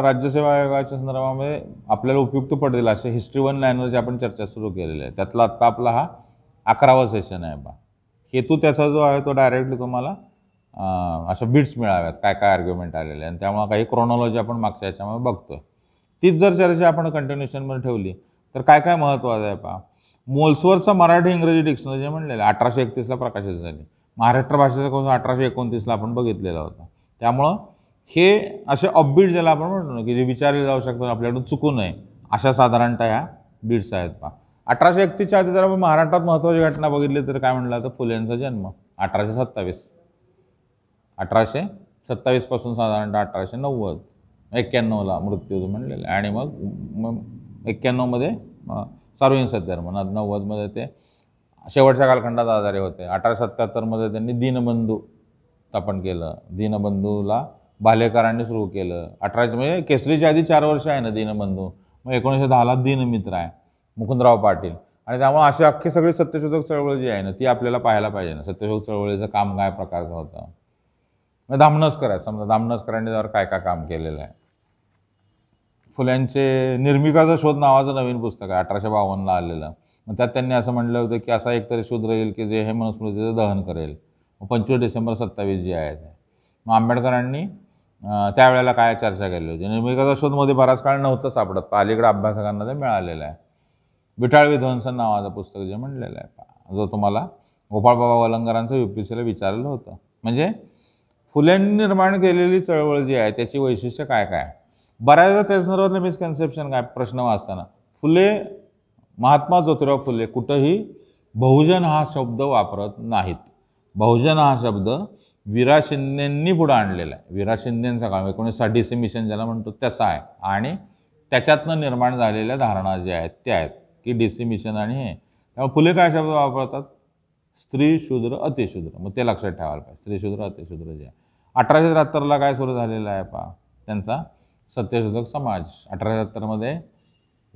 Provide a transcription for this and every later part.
राज्यसेवा आयोगाच्या संदर्भामध्ये आपल्याला उपयुक्त पडेल असे हिस्ट्री वन लाईनवरची आपण चर्चा सुरू केलेली आहे त्यातला आत्ता आपला हा अकरावा सेशन आहे बा हेतू त्याचा जो आहे तो डायरेक्टली तुम्हाला अशा बिट्स मिळाव्यात काय काय आर्ग्युमेंट आलेले आणि त्यामुळे काही क्रोनॉलॉजी आपण मागच्या याच्यामध्ये बघतोय तीच जर चर्चा आपण कंटिन्युएशनमध्ये ठेवली तर काय काय महत्त्वाचं आहे पहा मोल्सवरचं मराठी इंग्रजी डिक्शनरी म्हणलेलं अठराशे एकतीसला प्रकाशित झाली महाराष्ट्र भाषेचा कोण अठराशे एकोणतीसला आपण बघितलेला होता त्यामुळं हे असे अपबीट ज्याला आपण म्हणतो ना की जे विचारले जाऊ शकतात आपल्याकडून चुकू नये अशा साधारणतः ह्या बीट्स आहेत पहा अठराशे एकतीसच्या आधी जर आपण महाराष्ट्रात महत्त्वाची घटना बघितली तर काय म्हटलं तर फुलेंचा जन्म अठराशे सत्तावीस अठराशे सत्तावीसपासून साधारणतः अठराशे नव्वद एक्क्याण्णवला मृत्यू म्हणलेला आणि मग मग एक्क्याण्णवमध्ये सार्वजनिक सत्यार्म नव्वदमध्ये ते शेवटच्या कालखंडात आजारी होते अठराशे सत्त्याहत्तरमध्ये त्यांनी दीनबंधू स्थापन केलं दीनबंधूला भालेकरांनी सुरू केलं अठराशे म्हणजे केसरीच्या आधी चार वर्ष आहे ना दीनबंधू मग एकोणीसशे दहाला दीनमित्र आहे मुकुंदराव पाटील आणि त्यामुळे असे अख्खे सगळे सत्यशोधक चळवळ जी आहे ना ती आपल्याला पाहायला पाहिजे ना सत्यशोधक चळवळीचं काम काय प्रकारचं होतं मग दामनस्कर आहे समजा धामणस्करांनी त्यावर काय काय काम केलेलं आहे फुल्यांचे निर्मिकाचा शोध नावाचं नवीन पुस्तक आहे अठराशे बावन्नला आलेलं मग त्यात त्यांनी असं म्हटलं होतं की असा एक तरी शोध राहील की जे हे मनुस्मृतीचं दहन करेल पंचवीस डिसेंबर सत्तावीस जे आहे मग आंबेडकरांनी त्यावेळेला काय चर्चा केली होती निर्मिकाचा शोधमध्ये बराच काळ नव्हतं सापडत अलीकडे अभ्यासकांना ते मिळालेलं आहे विठाळ विध्वंसन नावाचं पुस्तक जे म्हणलेलं आहे जो तुम्हाला गोपाळबाबा वलंगरांचं यू पी सीला विचारलं होतं म्हणजे फुलेंनी निर्माण केलेली चळवळ जी आहे त्याची वैशिष्ट्य काय काय बऱ्याचदा त्याच्यासंदर्भातलं मिसकन्सेप्शन काय प्रश्न वाचताना फुले महात्मा ज्योतिराव फुले कुठंही बहुजन हा शब्द वापरत नाहीत बहुजन हा शब्द विरा शिंदेंनी पुढं आणलेलं आहे विरा शिंदेंचा काम एकोणीससाठी डी सी मिशन ज्याला म्हणतो तसा आहे आणि त्याच्यातनं निर्माण झालेल्या धारणा ज्या आहेत त्या आहेत की डी सी मिशन आणि हे त्यामुळे फुले काय शब्द वापरतात स्त्री शूद्र अतिशूद्र मग ते लक्षात ठेवायला पाहिजे स्त्री शूद्र अतिशूद्र जे आहे अठराशे त्र्याहत्तरला काय सुरू झालेलं आहे पा त्यांचा सत्यशोधक समाज अठराशे त्र्याहत्तरमध्ये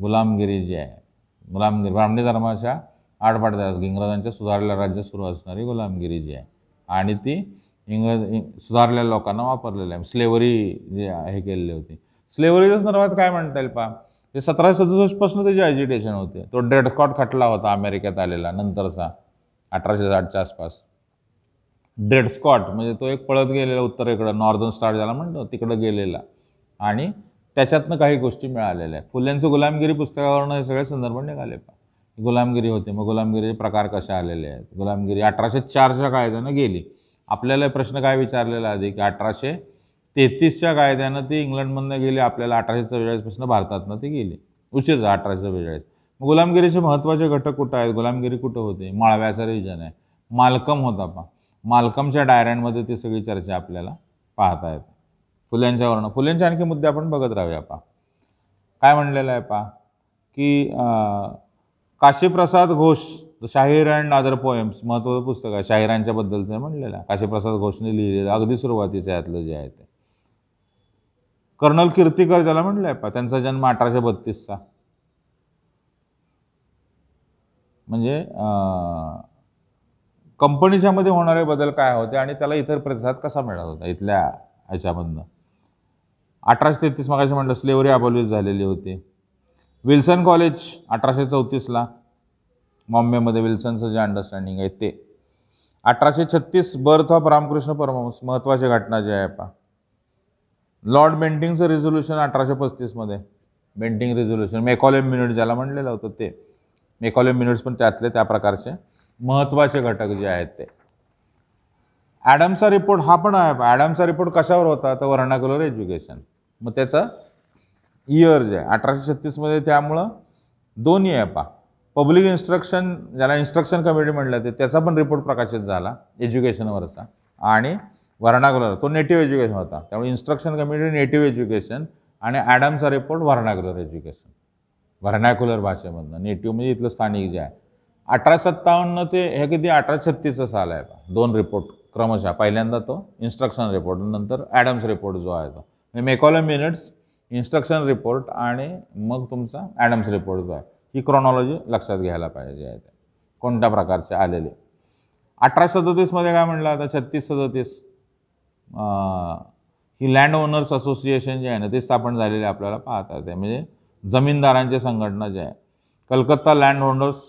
गुलामगिरी जी आहे गुलामगिरी ब्राह्मणी धर्माच्या आडपाडत्या इंग्रजांच्या सुधारलेल्या राज्यात सुरू असणारी गुलामगिरी जी आहे आणि ती इंग्रज सुधारलेल्या लोकांना वापरलेलं आहे स्लेवरी जे हे केलेली होती स्लेवरीच्या संदर्भात काय म्हणता येईल पहा ते सतराशे सदुसष्टपासून त्याची एज्युटेशन होते तो डेडकॉट खटला होता अमेरिकेत आलेला नंतरचा अठराशे साठच्या आसपास डेड स्कॉट म्हणजे तो एक पळत गेलेला उत्तरेकडं नॉर्दर्न स्टार झाला म्हणतो तिकडं गेलेला आणि त्याच्यातनं काही गोष्टी मिळालेल्या आहेत फुल्यांचं गुलामगिरी पुस्तकावरनं हे सगळे संदर्भ निघाले पा गुलामगिरी होते मग गुलामगिरीचे प्रकार कसे आलेले आहेत गुलामगिरी अठराशे चारच्या कायद्यानं गेली आपल्याला प्रश्न काय विचारलेला आधी की अठराशे तेहतीसच्या कायद्यानं ती इंग्लंडमधनं गेली आपल्याला अठराशे चव्वेचाळीसपासून भारतातनं ती गेली उशीर झाला अठराशे चव्वेचाळीस गुलामगिरीचे महत्त्वाचे घटक कुठं आहेत गुलामगिरी कुठं होते माळव्याचा रिजन आहे मालकम होता पा मालकमच्या डायऱ्यांमध्ये ती सगळी चर्चा आपल्याला पाहता येते फुल्यांच्या वर्ण फुल्यांचे आणखी मुद्दे आपण बघत राहूया पा काय म्हणलेलं आहे पा की काशीप्रसाद घोष तो शाहीर अँड अदर पोएम्स महत्वाचं पुस्तक आहे शाहिरांच्या बद्दलचं म्हणलेलं काशीप्रसाद घोषने लिहिलेलं अगदी सुरुवातीचं यातलं जे आहे ते कर्नल कीर्तीकर ज्याला म्हणलंय पा त्यांचा जन्म अठराशे बत्तीसचा म्हणजे कंपनीच्या मध्ये होणारे बदल काय होते आणि त्याला इतर प्रतिसाद कसा मिळत होता इथल्या ह्याच्यामधनं अठराशे तेहतीस मग म्हणलं स्लेवरी अबॉल्यूज झालेली होती विल्सन कॉलेज अठराशे चौतीसला बॉम्बेमध्ये विल्सनचं जे अंडरस्टँडिंग आहे ते अठराशे छत्तीस बर्थ ऑफ रामकृष्ण परमहंस महत्त्वाच्या घटना जे आहे पा लॉर्ड बेंटिंगचं रेझोल्युशन अठराशे पस्तीसमध्ये बेंटिंग रेझोल्युशन मेकॉलेम मिनिट ज्याला म्हणलेलं होतं ते मेकॉलेम मिनिट्स पण त्यातले त्या प्रकारचे महत्त्वाचे घटक जे आहेत ते ॲडमचा रिपोर्ट हा पण आहे ॲडमचा रिपोर्ट कशावर होता तर वर्णाकुलर एज्युकेशन मग त्याचं इयर जे आहे अठराशे छत्तीसमध्ये त्यामुळं दोन्ही आहे पा पब्लिक इन्स्ट्रक्शन ज्याला इन्स्ट्रक्शन कमिटी म्हटलं ते त्याचा पण रिपोर्ट प्रकाशित झाला एज्युकेशनवरचा आणि वर्णागुलर तो नेटिव्ह एज्युकेशन होता त्यामुळे इन्स्ट्रक्शन कमिटी नेटिव्ह एज्युकेशन आणि ॲडमचा रिपोर्ट व्हर्नाक्युलर एज्युकेशन व्हर्नाक्युलर भाषेमधनं नेटिव्ह म्हणजे इथलं स्थानिक जे आहे अठरा सत्तावन्न ते हे किती अठरा छत्तीसचं साल आहे दोन रिपोर्ट क्रमशः पहिल्यांदा तो इन्स्ट्रक्शन रिपोर्ट नंतर ॲडम्स रिपोर्ट जो आहे तो म्हणजे मेकॉलम युनिट्स इन्स्ट्रक्शन रिपोर्ट आणि मग तुमचा ॲडम्स रिपोर्ट जो आहे ही क्रॉनॉलॉजी लक्षात घ्यायला पाहिजे आहे कोणत्या प्रकारचे आलेले अठरा सदतीसमध्ये काय म्हटलं आता छत्तीस सदतीस ही लँड ओनर्स असोसिएशन जे आहे ना ते स्थापन झालेले आपल्याला पाहता येते म्हणजे जमीनदारांचे संघटना जे आहे Calcutta land holders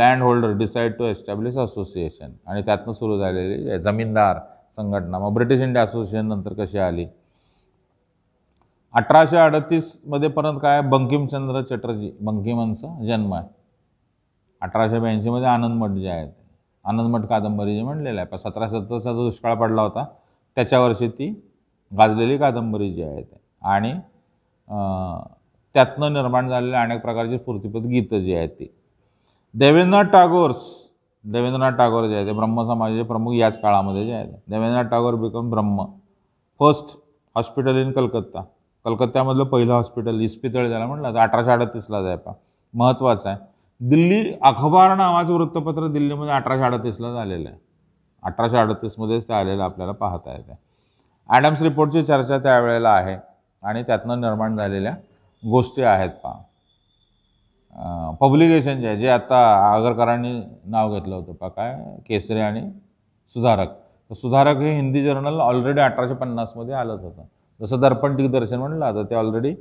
land holder decide to establish association आणि त्यातनं सुरू झालेली जमीनदार संघटना मग ब्रिटिश इंडिया असोसिएशन नंतर कशी आली अठराशे अडतीसमध्ये परत काय बंकिमचंद्र चटर्जी बंकिमांचा जन्म आहे अठराशे ब्याऐंशीमध्ये आनंदमठ जे आहेत आनंदमठ कादंबरी जे म्हणलेलं आहे पण सतराशे सत्तरचा जो दुष्काळ पडला होता त्याच्या वर्षी ती गाजलेली कादंबरी जी आहे आणि त्यातनं निर्माण झालेल्या अनेक प्रकारची स्फूर्तीपद गीतं जी आहेत ती देवेंद्रनाथ टागोर्स देवेंद्रनाथ टागोर जे आहे ते समाजाचे प्रमुख याच काळामध्ये जे आहेत Debendranath Tagore became Brahmo first hospital in Calcutta कलकत्त्यामधलं पहिलं हॉस्पिटल इस्पितळ ज्याला म्हटलं तर अठराशे अडतीसला जायपा महत्त्वाचं आहे दिल्ली अखबार नावाचं वृत्तपत्र दिल्लीमध्ये अठराशे अडतीसला झालेलं आहे अठराशे अडतीसमध्येच ते आलेलं आपल्याला पाहता येते ॲडम्स रिपोर्टची चर्चा त्यावेळेला आहे आणि त्यातनं निर्माण झालेल्या गोष्टी आहेत पा पब्लिकेशन जे आहे जे आता आगरकरांनी नाव घेतलं होतं पा काय केसरी आणि सुधारक सुधारक हे हिंदी जर्नल ऑलरेडी अठराशे पन्नासमध्ये आलंच होतं जसं दर्पण दिग्दर्शन म्हणलं आता ते ऑलरेडी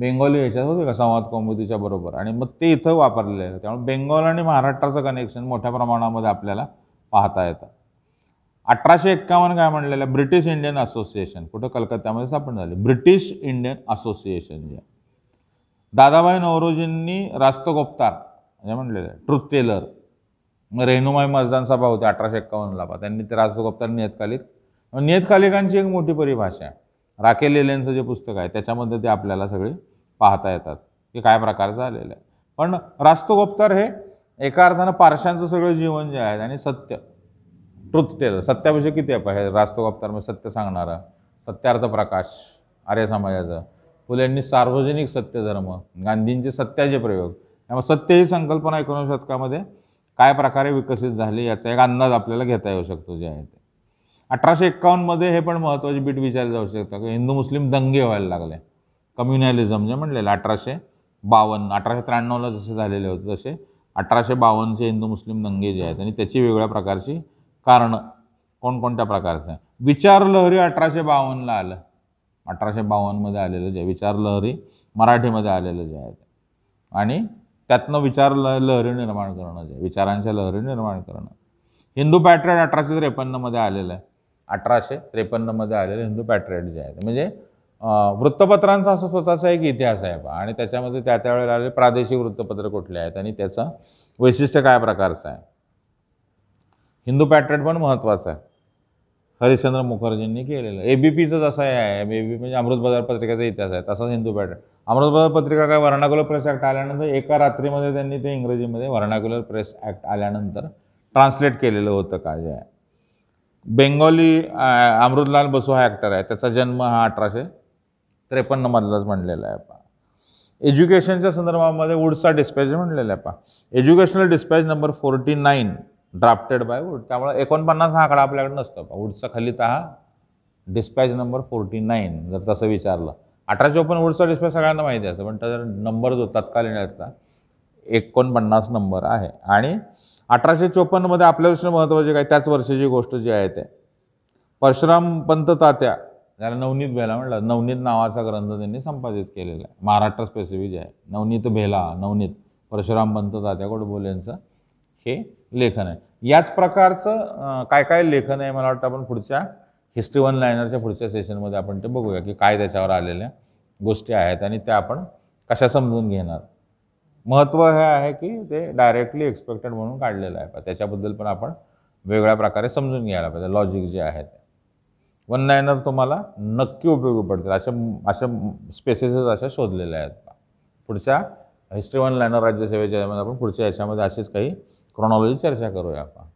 बेंगॉली याच्यात होते का संवाद कौमुदीच्या बरोबर आणि मग ते इथं वापरलेलं आहे त्यामुळे बेंगॉल आणि महाराष्ट्राचं कनेक्शन मोठ्या प्रमाणामध्ये आपल्याला पाहता येतं अठराशे एक्कावन्न काय म्हणलेलं ब्रिटिश इंडियन असोसिएशन कुठं कलकत्त्यामध्ये स्थापन झाली ब्रिटिश इंडियन असोसिएशन जे दादाबाई नवरोजींनी रास्तगोप्तार म्हणजे म्हणलेलं आहे ट्रुथ टेलर मग रेणुमाई मजदान सभा होती अठराशे एक्कावन्नला त्यांनी ते रास्तगोप्तार नियतकालिक नियतकालिकांची एक मोठी परिभाषा आहे राखेल लेल्यांचं जे पुस्तक आहे त्याच्यामध्ये ते आपल्याला सगळे पाहता येतात की काय प्रकारचं आलेलं आहे पण रास्तगोप्तर हे एका अर्थानं पारशांचं सगळं जीवन जे आहे आणि सत्य ट्रुथ टेलर सत्याविषयी किती आहे रास्तगोप्तर म्हणजे सत्य सांगणारा सत्यार्थ प्रकाश आर्य समाजाचा फुलेंनी सार्वजनिक सत्यधर्म गांधींचे सत्याचे प्रयोग त्यामुळे सत्य ही संकल्पना एकोणीस शतकामध्ये काय प्रकारे विकसित झाली याचा एक अंदाज आपल्याला घेता येऊ शकतो जे आहे ते अठराशे एक्कावन्नमध्ये हे पण महत्त्वाची बीट विचारायला जाऊ शकतं की हिंदू मुस्लिम दंगे व्हायला लागले कम्युनॅलिझम जे म्हटलेलं अठराशे बावन्न अठराशे त्र्याण्णवला जसे झालेले होते तसे अठराशे बावन्नचे हिंदू मुस्लिम दंगे जे आहेत आणि त्याची वेगळ्या प्रकारची कारणं कोणकोणत्या प्रकारचं आहे लहरी अठराशे बावन्नला आलं अठराशे बावन्नमध्ये आलेलं जे विचार लहरी मराठीमध्ये आलेलं जे आहेत आणि त्यातनं विचार ल लहरी निर्माण करणं जे विचारांच्या लहरी निर्माण करणं हिंदू पॅट्रेट अठराशे त्रेपन्नमध्ये आलेलं आहे अठराशे त्रेपन्नमध्ये आलेले हिंदू पॅट्रेट जे आहेत म्हणजे वृत्तपत्रांचा असा स्वतःचा एक इतिहास आहे बा आणि त्याच्यामध्ये त्या त्यावेळेला आलेले प्रादेशिक वृत्तपत्र कुठले आहेत आणि त्याचं वैशिष्ट्य काय प्रकारचं आहे हिंदू पॅट्रेट पण महत्त्वाचं आहे हरिश्चंद्र मुखर्जींनी केलेलं ए बी पीचं जसं आहे ए बी म्हणजे अमृत बाजार पत्रिकेचा इतिहास आहे तसाच हिंदू पॅट्रेट अमृत बाजार पत्रिका काय वर्णाकुलर प्रेस ॲक्ट आल्यानंतर एका रात्रीमध्ये त्यांनी ते इंग्रजीमध्ये वर्णाकुलर प्रेस ॲक्ट आल्यानंतर ट्रान्सलेट केलेलं होतं का जे आहे बेंगॉली अमृतलाल बसू हा ॲक्टर आहे त्याचा जन्म हा अठराशे त्रेपन्नमधलाच म्हणलेला आहे पहा एज्युकेशनच्या संदर्भामध्ये वुडचा डिस्पॅच म्हणलेला आहे पहा educational dispatch number forty nine drafted by Wood त्यामुळे एकोणपन्नास हा आकडा आपल्याकडे नसतो पा वुडचा खाली हा डिस्पॅच नंबर फोर्टी नाईन जर तसं विचारलं अठराशे चोपन्न वुडचा डिस्पॅच सगळ्यांना माहिती असतं पण त्याचा नंबर जो तत्कालीन याचा एकोणपन्नास नंबर आहे आणि अठराशे चोपन्नमध्ये आपल्यापेक्षा महत्त्वाची काय त्याच वर्षाची गोष्ट जी आहे ते परशुराम पंत तात्या ज्याला नवनीत भेला म्हटलं नवनीत नावाचा ग्रंथ त्यांनी संपादित केलेला आहे महाराष्ट्र स्पेसिफिक जे आहे नवनीत भेला नवनीत परशुराम पंत तात्या गोडबोले हे लेखन आहे याच प्रकारचं काय काय लेखन आहे मला वाटतं आपण पुढच्या हिस्ट्री वन लायनरच्या पुढच्या सेशनमध्ये आपण ते बघूया की काय त्याच्यावर आलेल्या गोष्टी आहेत आणि त्या आपण कशा समजून घेणार महत्त्व हे आहे की ते डायरेक्टली एक्सपेक्टेड म्हणून काढलेलं आहे त्याच्याबद्दल पण आपण वेगळ्या प्रकारे समजून घ्यायला पाहिजे लॉजिक जे आहे ते वन नायनर तुम्हाला नक्की उपयोगी पडतील अशा अशा स्पेसेसेस अशा शोधलेल्या आहेत पुढच्या हिस्ट्री वन लायनर राज्यसेवेच्या आपण पुढच्या याच्यामध्ये अशीच काही क्रॉनॉलॉजी चर्चा करूया आपण